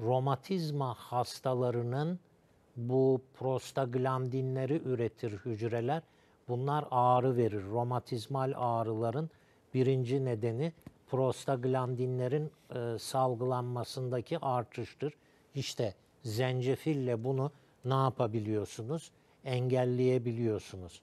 romatizma hastalarının bu prostaglandinleri üretir hücreler. Bunlar ağrı verir. Romatizmal ağrıların birinci nedeni prostaglandinlerin e, salgılanmasındaki artıştır. İşte zencefille bunu ne yapabiliyorsunuz? Engelleyebiliyorsunuz.